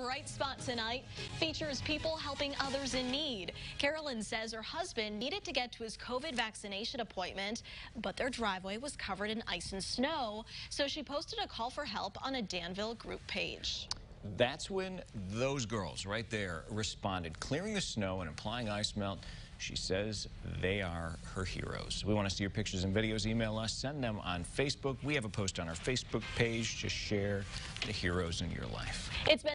Bright Spot tonight features people helping others in need. Carolyn says her husband needed to get to his COVID vaccination appointment, but their driveway was covered in ice and snow, so she posted a call for help on a Danville group page. That's when those girls right there responded, clearing the snow and applying ice melt. She says they are her heroes. We want to see your pictures and videos. Email us, send them on Facebook. We have a post on our Facebook page to share the heroes in your life. It's been